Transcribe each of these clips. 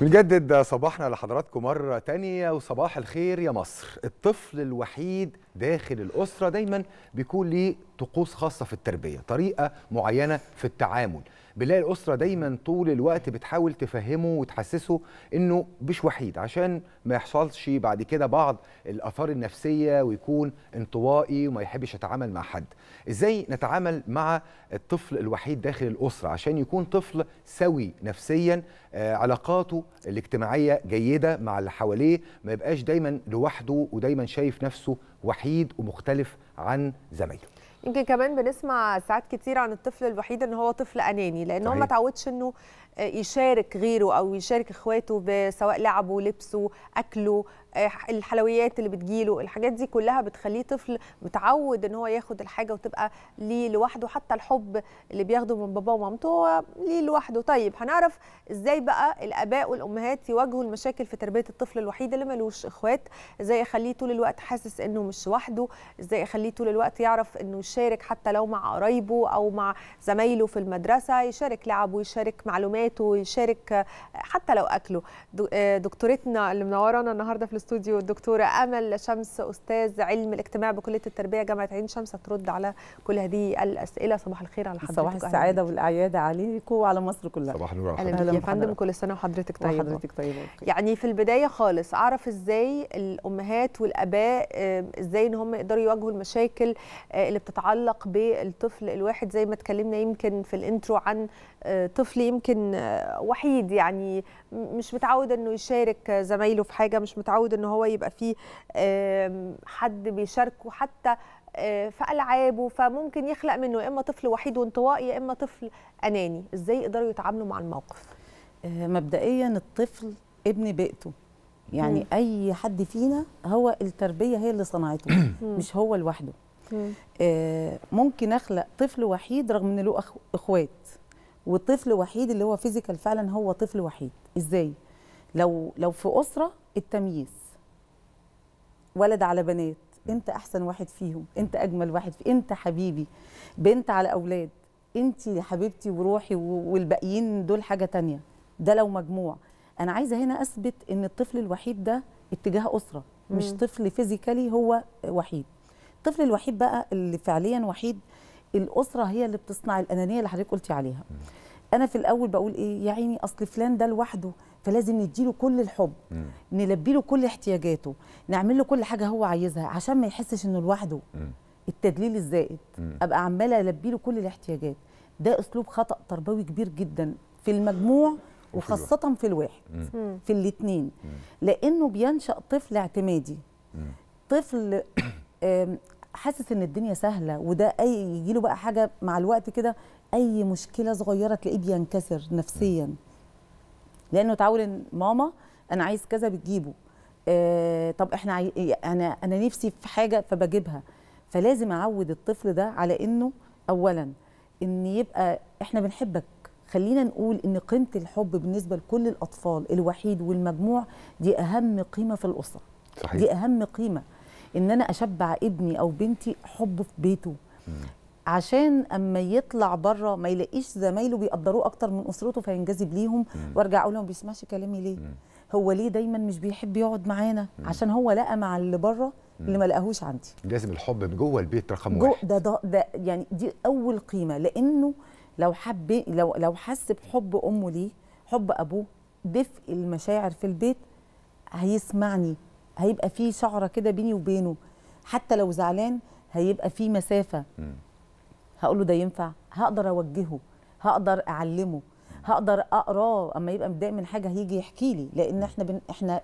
بنجدد صباحنا لحضراتكم مرة تانية وصباح الخير يا مصر الطفل الوحيد داخل الأسرة دايما بيكون ليه طقوس خاصة في التربية طريقة معينة في التعامل بنلاقي الاسره دايما طول الوقت بتحاول تفهمه وتحسسه انه مش وحيد عشان ما يحصلش بعد كده بعض الاثار النفسيه ويكون انطوائي وما يحبش يتعامل مع حد ازاي نتعامل مع الطفل الوحيد داخل الاسره عشان يكون طفل سوي نفسيا آه، علاقاته الاجتماعيه جيده مع اللي حواليه ما يبقاش دايما لوحده ودايما شايف نفسه وحيد ومختلف عن زمايله يمكن كمان بنسمع ساعات كتير عن الطفل الوحيد ان هو طفل اناني لان هو ما تعودش انه آه، يشارك غيره او يشارك اخواته بسواء لعبه لبسه اكله آه، الحلويات اللي بتجيله الحاجات دي كلها بتخليه طفل متعود ان هو ياخد الحاجه وتبقى ليه لوحده حتى الحب اللي بياخده من باباه ومامته هو ليه لوحده طيب هنعرف ازاي بقى الاباء والامهات يواجهوا المشاكل في تربيه الطفل الوحيد اللي ملوش اخوات ازاي اخليه طول الوقت حاسس انه مش وحده ازاي اخليه طول الوقت يعرف انه يشارك حتى لو مع قرايبه او مع زمايله في المدرسه يشارك لعبه يشارك معلومات حياته ويشارك حتى لو اكله آه، دكتورتنا اللي منورانا النهارده في الاستوديو الدكتوره امل شمس استاذ علم الاجتماع بكليه التربيه جامعه عين شمس هترد على كل هذه الاسئله صباح الخير على حضرتك صباح السعاده والاعياد عليكم وعلى مصر كلها صباح النور يا فندم كل سنه وحضرتك طيبه وحضرتك طيبه يعني في البدايه خالص اعرف ازاي الامهات والاباء ازاي ان هم يقدروا يواجهوا المشاكل آه، اللي بتتعلق بالطفل الواحد زي ما اتكلمنا يمكن في الانترو عن آه، طفل يمكن وحيد يعني مش متعود انه يشارك زمايله في حاجه مش متعود ان هو يبقى فيه حد بيشاركه حتى آه، في العابه فممكن يخلق منه يا اما طفل وحيد وانطوائي يا اما طفل اناني ازاي يقدروا يتعاملوا مع الموقف آه، مبدئيا الطفل ابن بيئته يعني مم. اي حد فينا هو التربيه هي اللي صنعته مش هو لوحده آه ممكن اخلق طفل وحيد رغم ان له اخوات وطفل وحيد اللي هو فيزيكال فعلا هو طفل وحيد ازاي لو لو في اسره التمييز ولد على بنات انت احسن واحد فيهم انت اجمل واحد فيهم انت حبيبي بنت على اولاد انت حبيبتي وروحي والباقيين دول حاجه تانية ده لو مجموع انا عايزه هنا اثبت ان الطفل الوحيد ده اتجاه اسره مش طفل فيزيكالي هو وحيد الطفل الوحيد بقى اللي فعليا وحيد الاسره هي اللي بتصنع الانانيه اللي حضرتك قلتي عليها انا في الاول بقول ايه يا عيني اصل فلان ده لوحده فلازم نديله كل الحب مم. نلبي له كل احتياجاته نعمل له كل حاجه هو عايزها عشان ما يحسش انه لوحده مم. التدليل الزائد مم. ابقى عماله البي له كل الاحتياجات ده اسلوب خطا تربوي كبير جدا في المجموع وخاصه في الواحد مم. في الاثنين لانه بينشا طفل اعتمادي مم. طفل حاسس ان الدنيا سهله وده اي يجي له بقى حاجه مع الوقت كده اي مشكله صغيره تلاقيه بينكسر نفسيا لانه اتعود ان ماما انا عايز كذا بتجيبه آه طب احنا عاي... انا انا نفسي في حاجه فبجيبها فلازم اعود الطفل ده على انه اولا ان يبقى احنا بنحبك خلينا نقول ان قيمه الحب بالنسبه لكل الاطفال الوحيد والمجموع دي اهم قيمه في الاسره صحيح. دي اهم قيمه ان انا اشبع ابني او بنتي حبه في بيته عشان اما يطلع بره ما يلاقيش زمايله بيقدروه اكتر من اسرته فينجذب ليهم وارجع اقول له ما بيسمعش كلامي ليه هو ليه دايما مش بيحب يقعد معانا عشان هو لقى مع اللي بره اللي ما لقاهوش عندي لازم الحب من جوه البيت رقم جو واحد ده, ده ده يعني دي اول قيمه لانه لو حب لو لو حس بحب امه ليه حب ابوه دفء المشاعر في البيت هيسمعني هيبقى في شعره كده بيني وبينه حتى لو زعلان هيبقى في مسافه هقول له ده ينفع هقدر اوجهه هقدر اعلمه هقدر اقراه اما يبقى متضايق من حاجه هيجي يحكي لي لان احنا بن... احنا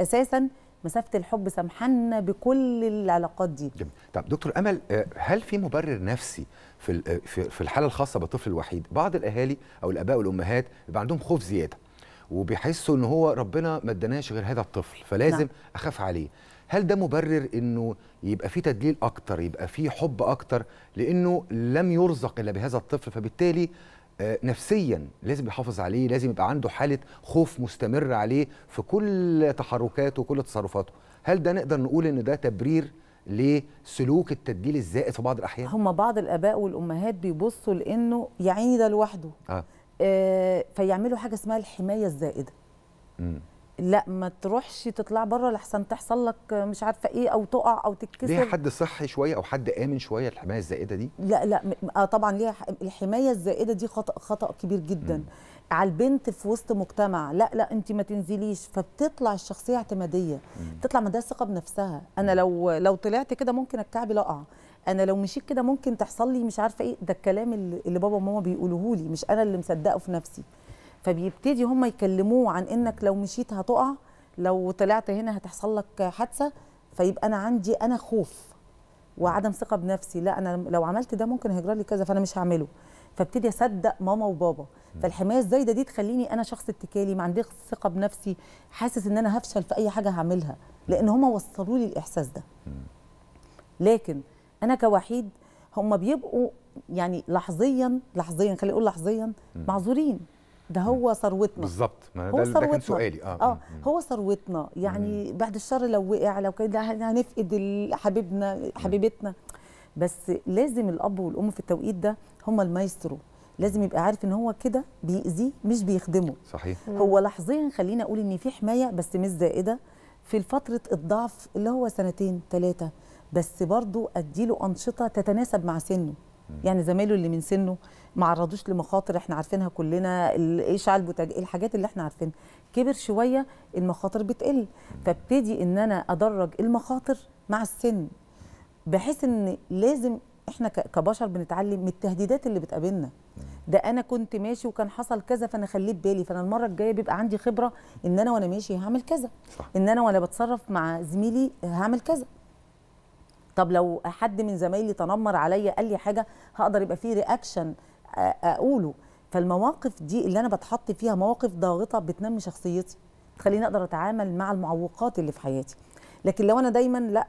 اساسا مسافه الحب سامحنا بكل العلاقات دي جميل. طب دكتور امل آه، هل في مبرر نفسي آه، في في الحاله الخاصه بالطفل الوحيد بعض الاهالي او الاباء والامهات بيبقى عندهم خوف زياده وبيحسوا ان هو ربنا ما اداناش غير هذا الطفل فلازم نعم. اخاف عليه هل ده مبرر انه يبقى في تدليل اكتر يبقى في حب اكتر لانه لم يرزق الا بهذا الطفل فبالتالي آه، نفسيا لازم يحافظ عليه لازم يبقى عنده حاله خوف مستمر عليه في كل تحركاته وكل تصرفاته هل ده نقدر نقول ان ده تبرير لسلوك التدليل الزائد في بعض الاحيان هم بعض الاباء والامهات بيبصوا لانه يا عيني ده لوحده آه. آه، فيعملوا حاجه اسمها الحمايه الزائده مم. لا ما تروحش تطلع بره لحسن تحصل لك مش عارفه ايه او تقع او تتكسر ليها حد صحي شويه او حد امن شويه الحمايه الزائده دي لا لا آه طبعا ليها الحمايه الزائده دي خطا خطا كبير جدا مم. على البنت في وسط مجتمع لا لا انت ما تنزليش فبتطلع الشخصيه اعتماديه مم. تطلع ما ثقه بنفسها انا لو لو طلعت كده ممكن الكعب لاقع انا لو مشيت كده ممكن تحصل لي مش عارفه ايه ده الكلام اللي بابا وماما بيقولوه لي مش انا اللي مصدقه في نفسي فبيبتدي هم يكلموه عن انك لو مشيت هتقع لو طلعت هنا هتحصل لك حادثه فيبقى انا عندي انا خوف وعدم ثقه بنفسي لا انا لو عملت ده ممكن هيجرى لي كذا فانا مش هعمله فابتدي اصدق ماما وبابا فالحمايه الزايده دي تخليني انا شخص اتكالي ما عنديش ثقه بنفسي حاسس ان انا هفشل في اي حاجه هعملها لان هم وصلوا لي الاحساس ده لكن انا كوحيد هم بيبقوا يعني لحظيا لحظيا خلي اقول لحظيا معذورين ده هو ثروتنا بالظبط هو ده, ده كان سؤالي اه, آه هو ثروتنا يعني مم. بعد الشر لو وقع لو كده يعني هنفقد حبيبنا حبيبتنا بس لازم الاب والام في التوقيت ده هم المايسترو لازم يبقى عارف ان هو كده بيأذيه مش بيخدمه صحيح هو لحظيا خلينا اقول ان في حمايه بس مش زائده في فتره الضعف اللي هو سنتين ثلاثه بس برضه اديله انشطه تتناسب مع سنه يعني زمايله اللي من سنه ما عرضوش لمخاطر احنا عارفينها كلنا الاشعال بوتاج الحاجات اللي احنا عارفينها كبر شويه المخاطر بتقل فابتدي ان انا ادرج المخاطر مع السن بحيث ان لازم احنا كبشر بنتعلم من التهديدات اللي بتقابلنا ده انا كنت ماشي وكان حصل كذا فانا خليت بالي فانا المره الجايه بيبقى عندي خبره ان انا وانا ماشي هعمل كذا ان انا وانا بتصرف مع زميلي هعمل كذا طب لو حد من زمايلي تنمر عليا قال لي حاجه هقدر يبقى فيه رياكشن اقوله فالمواقف دي اللي انا بتحط فيها مواقف ضاغطه بتنمي شخصيتي تخليني اقدر اتعامل مع المعوقات اللي في حياتي لكن لو انا دايما لا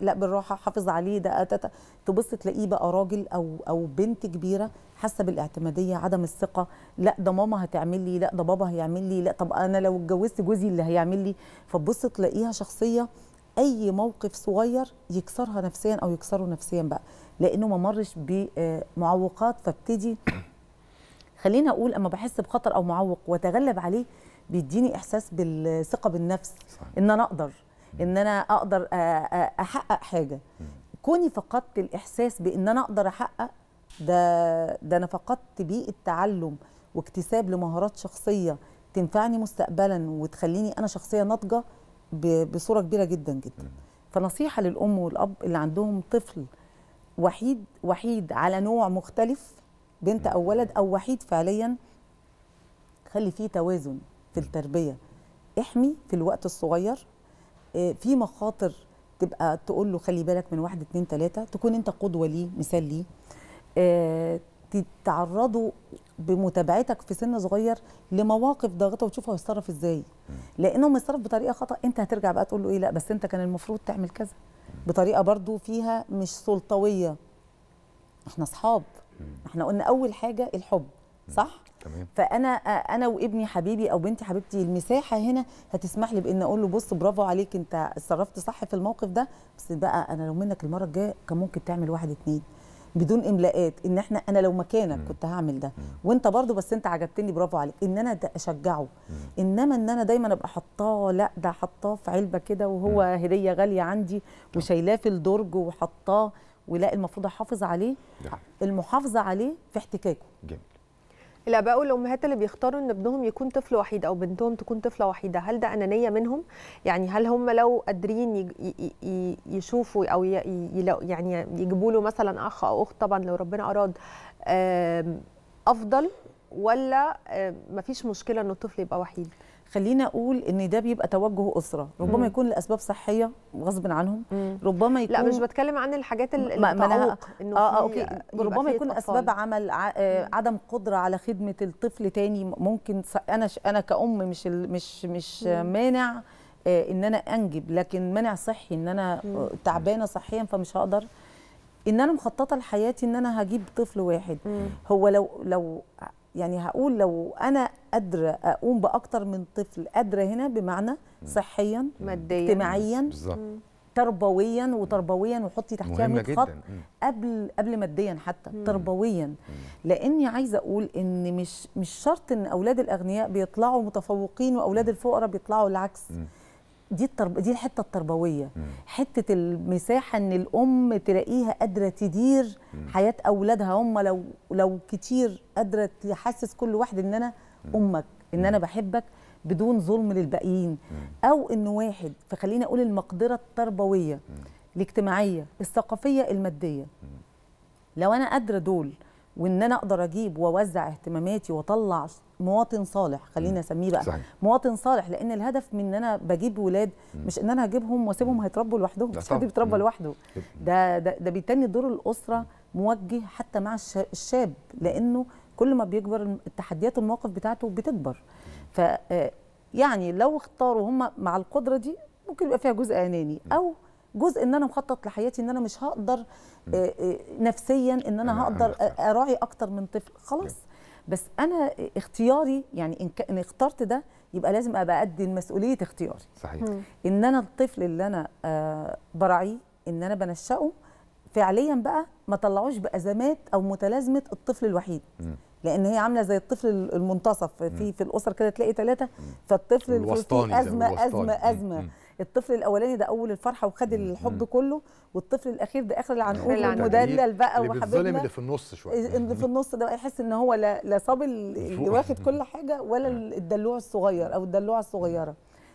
لا بالراحه حافظ عليه ده أتت... تبص تلاقيه بقى راجل او او بنت كبيره حاسه بالاعتماديه عدم الثقه لا ده ماما هتعمل لي لا ده بابا هيعمل لي لا طب انا لو اتجوزت جوزي اللي هيعمل لي فتبص تلاقيها شخصيه اي موقف صغير يكسرها نفسيا او يكسره نفسيا بقى لانه ما مرش بمعوقات فابتدي خلينا اقول اما بحس بخطر او معوق واتغلب عليه بيديني احساس بالثقه بالنفس ان انا اقدر ان انا اقدر احقق حاجه كوني فقدت الاحساس بان انا اقدر احقق ده ده انا فقدت بيئه تعلم واكتساب لمهارات شخصيه تنفعني مستقبلا وتخليني انا شخصيه ناضجه بصوره كبيره جدا جدا فنصيحه للام والاب اللي عندهم طفل وحيد وحيد على نوع مختلف بنت او ولد او وحيد فعليا خلي فيه توازن في التربيه احمي في الوقت الصغير آه، في مخاطر تبقى تقول له خلي بالك من واحد اتنين تلاته تكون انت قدوه ليه مثال ليه آه، تتعرضوا بمتابعتك في سن صغير لمواقف ضاغطه وتشوف هيتصرف ازاي لانه متصرف بطريقه خطا انت هترجع بقى تقول له ايه لا بس انت كان المفروض تعمل كذا بطريقه برضو فيها مش سلطويه احنا اصحاب احنا قلنا اول حاجه الحب صح تمام فانا انا وابني حبيبي او بنتي حبيبتي المساحه هنا هتسمح لي بان اقول له بص برافو عليك انت اتصرفت صح في الموقف ده بس بقى انا لو منك المره الجايه كان ممكن تعمل واحد اتنين بدون املاءات ان احنا انا لو مكانك كنت هعمل ده وانت برضو بس انت عجبتني برافو عليك ان انا اشجعه انما ان انا دايما ابقى حطاه لا ده حطاه في علبه كده وهو هديه غاليه عندي وشايلاه في الدرج وحطاه ولا المفروض احافظ عليه المحافظه عليه في احتكاكه جميل. الاباء والامهات اللي بيختاروا ان ابنهم يكون طفل وحيد او بنتهم تكون طفله وحيده هل ده انانيه منهم يعني هل هم لو قادرين يشوفوا او يعني يجيبوا له مثلا اخ او اخت طبعا لو ربنا اراد افضل ولا مفيش مشكله ان الطفل يبقى وحيد خلينا اقول ان ده بيبقى توجه اسره ربما مم. يكون لاسباب صحيه غصب عنهم مم. ربما يكون لا مش بتكلم عن الحاجات اللي انه اه, آه اوكي ربما يكون أطفال. اسباب عمل ع... آه، عدم قدره على خدمه الطفل تاني ممكن انا ش... انا كأم مش ال... مش مش مم. مانع آه ان انا انجب لكن مانع صحي ان انا مم. تعبانه صحيا فمش هقدر ان انا مخططه لحياتي ان انا هجيب طفل واحد مم. هو لو لو يعني هقول لو انا قادره اقوم باكتر من طفل قادره هنا بمعنى صحيا ماديا اجتماعيا بالظبط تربويا وتربويا وحطي تحتها 100 خط قبل قبل ماديا حتى مم. تربويا مم. لاني عايزه اقول ان مش مش شرط ان اولاد الاغنياء بيطلعوا متفوقين واولاد الفقراء بيطلعوا العكس مم. دي الترب... دي الحته التربويه مم. حته المساحه ان الام تلاقيها قادره تدير مم. حياه اولادها هم لو لو كتير قادره تحسس كل واحد ان انا مم. امك ان مم. انا بحبك بدون ظلم للباقيين مم. او ان واحد فخلينا اقول المقدره التربويه مم. الاجتماعيه الثقافيه الماديه مم. لو انا قادره دول وان انا اقدر اجيب واوزع اهتماماتي واطلع مواطن صالح خلينا اسميه بقى صحيح. مواطن صالح لان الهدف من ان انا بجيب ولاد مش ان انا هجيبهم واسيبهم هيتربوا لوحدهم مش حد بيتربى لوحده ده ده, ده بيتني دور الاسره موجه حتى مع الشاب لانه كل ما بيكبر التحديات المواقف بتاعته بتكبر ف آه، يعني لو اختاروا هم مع القدره دي ممكن يبقى فيها جزء اناني او جزء ان انا مخطط لحياتي ان انا مش هقدر آه، آه، نفسيا ان انا هقدر اراعي اكتر من طفل خلاص بس انا اختياري يعني ان, اخترت ده يبقى لازم ابقى قد مسؤوليه اختياري صحيح ان انا الطفل اللي انا آه، براعيه ان انا بنشأه فعليا بقى ما طلعوش بازمات او متلازمه الطفل الوحيد لان هي عامله زي الطفل المنتصف في في الاسر كده تلاقي ثلاثه فالطفل الوسطاني ازمه ازمه ازمه, أزمة الطفل الاولاني ده اول الفرحه وخد الحب كله والطفل الاخير ده اخر العنقود المدلل بقى وحبيبنا اللي, اللي في النص شويه إيه، اللي في النص ده يحس ان هو لا لا صاب اللي واخد كل حاجه ولا الدلوع الصغير او الدلوعه الصغيره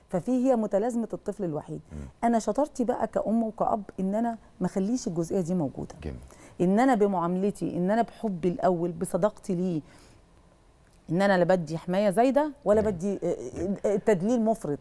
ففي هي متلازمه الطفل الوحيد انا شطارتي بقى كأم وكأب ان انا ما اخليش الجزئيه دي موجوده جميل. ان انا بمعاملتي ان انا بحبي الاول بصداقتي ليه ان انا لا بدي حمايه زايده ولا بدي آه، آه، تدليل مفرط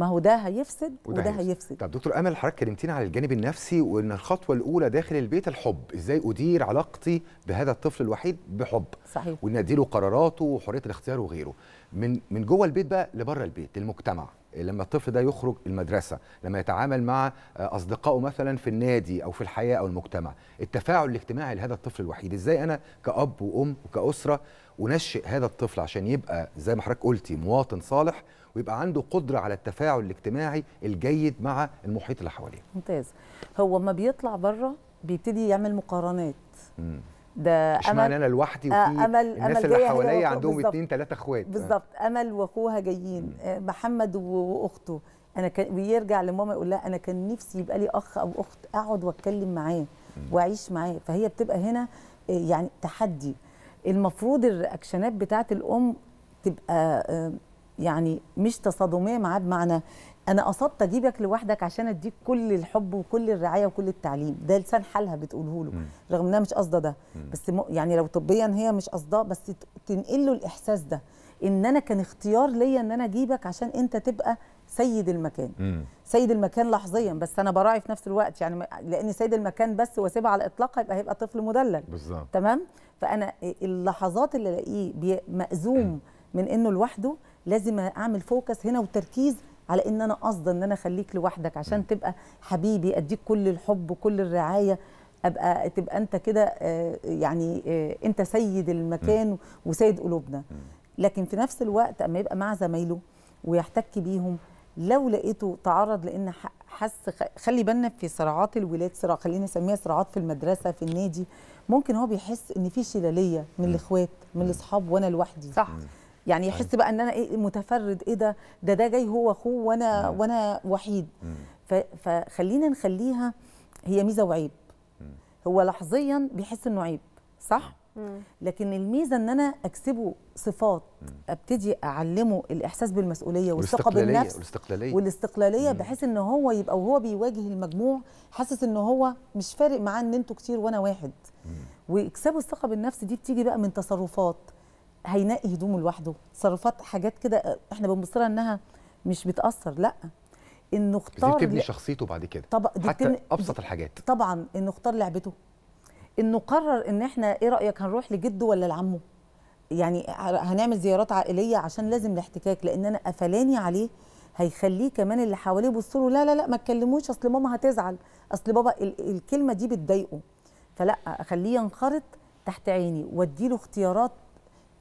ما هو ده هيفسد وده, وده هيفسد. هيفسد طب دكتور امل حضرتك كلمتيني على الجانب النفسي وان الخطوه الاولى داخل البيت الحب ازاي ادير علاقتي بهذا الطفل الوحيد بحب صحيح وان اديله قراراته وحريه الاختيار وغيره من من جوه البيت بقى لبره البيت للمجتمع لما الطفل ده يخرج المدرسه لما يتعامل مع اصدقائه مثلا في النادي او في الحياه او المجتمع التفاعل الاجتماعي لهذا الطفل الوحيد ازاي انا كاب وام وكاسره انشئ هذا الطفل عشان يبقى زي ما حضرتك قلتي مواطن صالح ويبقى عنده قدره على التفاعل الاجتماعي الجيد مع المحيط اللي حواليه ممتاز هو ما بيطلع بره بيبتدي يعمل مقارنات مم. ده مش امل انا لوحدي آه، وفي أمل الناس أمل اللي حواليا عندهم اثنين ثلاثه اخوات آه. بالظبط امل واخوها جايين مم. آه، محمد واخته انا كان ويرجع لماما يقول لها انا كان نفسي يبقى لي اخ او اخت اقعد واتكلم معاه واعيش معاه فهي بتبقى هنا يعني تحدي المفروض الرياكشنات بتاعت الام تبقى يعني مش تصادميه معاه بمعنى انا قصدت اجيبك لوحدك عشان اديك كل الحب وكل الرعايه وكل التعليم ده لسان حالها بتقوله له رغم انها مش قصده ده بس يعني لو طبيا هي مش قصداه بس تنقل له الاحساس ده ان انا كان اختيار ليا ان انا اجيبك عشان انت تبقى سيد المكان مم. سيد المكان لحظيا بس انا براعي في نفس الوقت يعني لان سيد المكان بس واسيبها على الاطلاق هيبقى هيبقى طفل مدلل بالظبط تمام فانا اللحظات اللي الاقيه مأزوم من انه لوحده لازم اعمل فوكس هنا وتركيز على ان انا قصدا ان انا اخليك لوحدك عشان تبقى حبيبي اديك كل الحب وكل الرعايه ابقى تبقى انت كده آه، يعني آه، انت سيد المكان وسيد قلوبنا لكن في نفس الوقت اما يبقى مع زمايله ويحتك بيهم لو لقيته تعرض لان حس خلي بالنا في صراعات الولاد صراع خلينا نسميها صراعات في المدرسه في النادي ممكن هو بيحس ان في شلاليه من الاخوات من الاصحاب وانا لوحدي صح يعني طيب. يحس بقى ان انا ايه متفرد ايه ده ده ده جاي هو اخوه وانا وانا وحيد فخلينا نخليها هي ميزه وعيب هو لحظيا بيحس انه عيب صح لكن الميزه ان انا اكسبه صفات ابتدي اعلمه الاحساس بالمسؤوليه والثقه بالنفس والاستقلاليه والاستقلاليه بحيث ان هو يبقى وهو بيواجه المجموع حاسس ان هو مش فارق معاه ان انتوا كتير وانا واحد واكسبه الثقه بالنفس دي بتيجي بقى من تصرفات هينقي هدومه لوحده تصرفات حاجات كده احنا بنبص لها انها مش بتاثر لا انه اختار بتبني شخصيته بعد كده طبعا حتى ابسط الحاجات طبعا انه اختار لعبته انه قرر ان احنا ايه رايك هنروح لجده ولا لعمه يعني هنعمل زيارات عائليه عشان لازم الاحتكاك لان انا قفلاني عليه هيخليه كمان اللي حواليه يبصوا له لا لا لا ما تكلموش اصل ماما هتزعل اصل بابا ال... الكلمه دي بتضايقه فلا اخليه ينخرط تحت عيني واديله اختيارات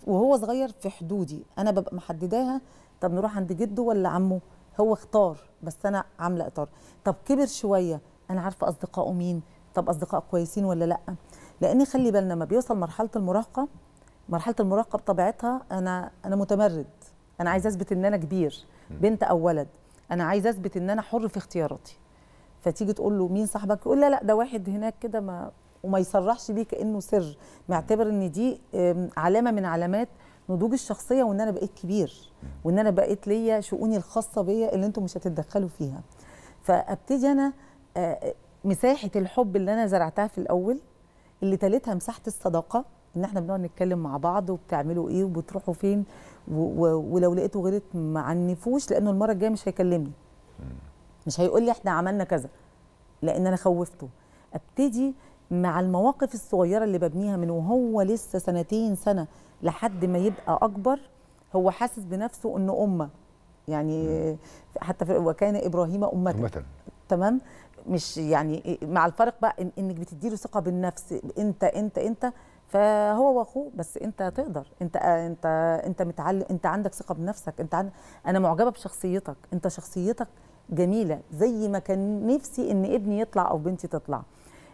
وهو صغير في حدودي انا ببقى محدداها طب نروح عند جده ولا عمه هو اختار بس انا عامله اطار طب كبر شويه انا عارفه اصدقائه مين طب اصدقاء كويسين ولا لا لان خلي بالنا ما بيوصل مرحله المراهقه مرحله المراهقه بطبيعتها انا انا متمرد انا عايزه اثبت ان انا كبير بنت او ولد انا عايزه اثبت ان انا حر في اختياراتي فتيجي تقول له مين صاحبك يقول لا لا ده واحد هناك كده ما وما يصرحش بيه كانه سر معتبر ان دي علامه من علامات نضوج الشخصيه وان انا بقيت كبير وان انا بقيت ليا شؤوني الخاصه بيا اللي انتم مش هتتدخلوا فيها فابتدي انا آه، آه، مساحه الحب اللي انا زرعتها في الاول اللي تالتها مساحه الصداقه ان احنا بنقعد نتكلم مع بعض وبتعملوا ايه وبتروحوا فين ولو لقيته غلط ما عنفوش لانه المره الجايه مش هيكلمني مش هيقول لي احنا عملنا كذا لان انا خوفته ابتدي مع المواقف الصغيره اللي ببنيها من وهو لسه سنتين سنه لحد ما يبقى اكبر هو حاسس بنفسه انه امه يعني حتى وكان ابراهيم امه امه تمام مش يعني مع الفرق بقى إن انك بتديله ثقه بالنفس انت انت انت فهو واخوه بس انت تقدر انت انت انت متعلم انت عندك ثقه بنفسك انت انا معجبه بشخصيتك انت شخصيتك جميله زي ما كان نفسي ان ابني يطلع او بنتي تطلع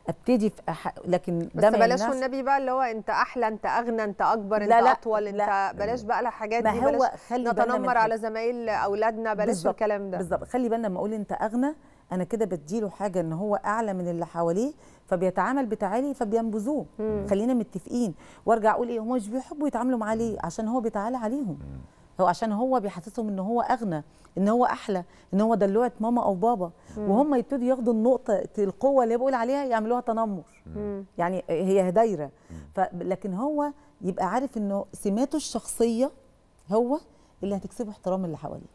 ابتدي في أح... لكن ده بس بلاش والنبي بقى اللي هو انت احلى انت اغنى انت اكبر انت لا لا اطول انت بلاش بقى الحاجات دي بلاش نتنمر على زمايل اولادنا بلاش بالزبط. الكلام ده بالظبط خلي بالنا لما اقول انت اغنى انا كده بديله حاجه ان هو اعلى من اللي حواليه فبيتعامل بتعالي فبينبذوه خلينا متفقين وارجع اقول ايه هم مش بيحبوا يتعاملوا معاه ليه عشان هو بيتعالى عليهم مم. هو عشان هو بيحسسهم ان هو اغنى ان هو احلى ان هو دلوعه ماما او بابا مم. وهم يبتدوا ياخدوا النقطه القوه اللي بقول عليها يعملوها تنمر مم. يعني هي دايره لكن هو يبقى عارف انه سماته الشخصيه هو اللي هتكسبه احترام اللي حواليه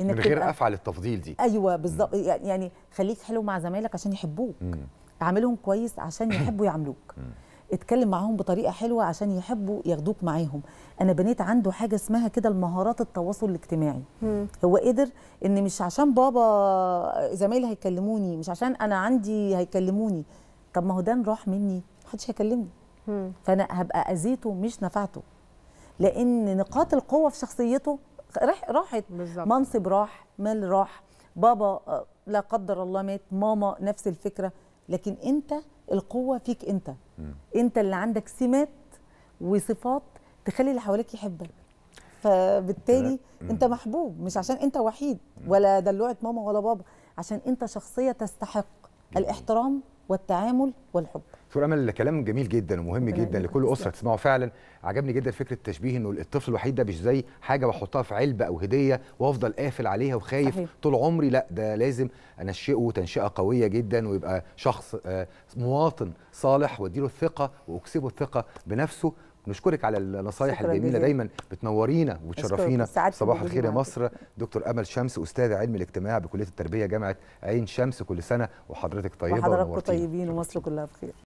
من غير افعل التفضيل دي ايوه بالظبط يعني خليك حلو مع زمايلك عشان يحبوك مم. اعملهم كويس عشان يحبوا يعاملوك اتكلم معاهم بطريقه حلوه عشان يحبوا ياخدوك معاهم انا بنيت عنده حاجه اسمها كده المهارات التواصل الاجتماعي مم. هو قدر ان مش عشان بابا زمايلي هيكلموني مش عشان انا عندي هيكلموني طب ما هو ده راح مني محدش هيكلمني فانا هبقى اذيته مش نفعته لان نقاط القوه في شخصيته راحت بالزبط. منصب راح مال راح بابا آه، لا قدر الله مات ماما نفس الفكره لكن انت القوه فيك انت مم. انت اللي عندك سمات وصفات تخلي اللي حواليك يحبك فبالتالي مم. انت محبوب مش عشان انت وحيد ولا دلوعه ماما ولا بابا عشان انت شخصيه تستحق الاحترام والتعامل والحب دكتور امل كلام جميل جدا ومهم جدا لكل اسره تسمعه فعلا عجبني جدا فكره التشبيه انه الطفل الوحيد ده مش زي حاجه بحطها في علبه او هديه وافضل قافل عليها وخايف صحيح. طول عمري لا ده لازم انشئه تنشئه قويه جدا ويبقى شخص آه، مواطن صالح واديله الثقه واكسبه الثقه بنفسه نشكرك على النصايح الجميله دايما بتنورينا وتشرفينا صباح الخير يا مصر دكتور امل شمس استاذ علم الاجتماع بكليه التربيه جامعه عين شمس كل سنه وحضرتك طيبه وحضراتكم طيبين ومصر كلها بخير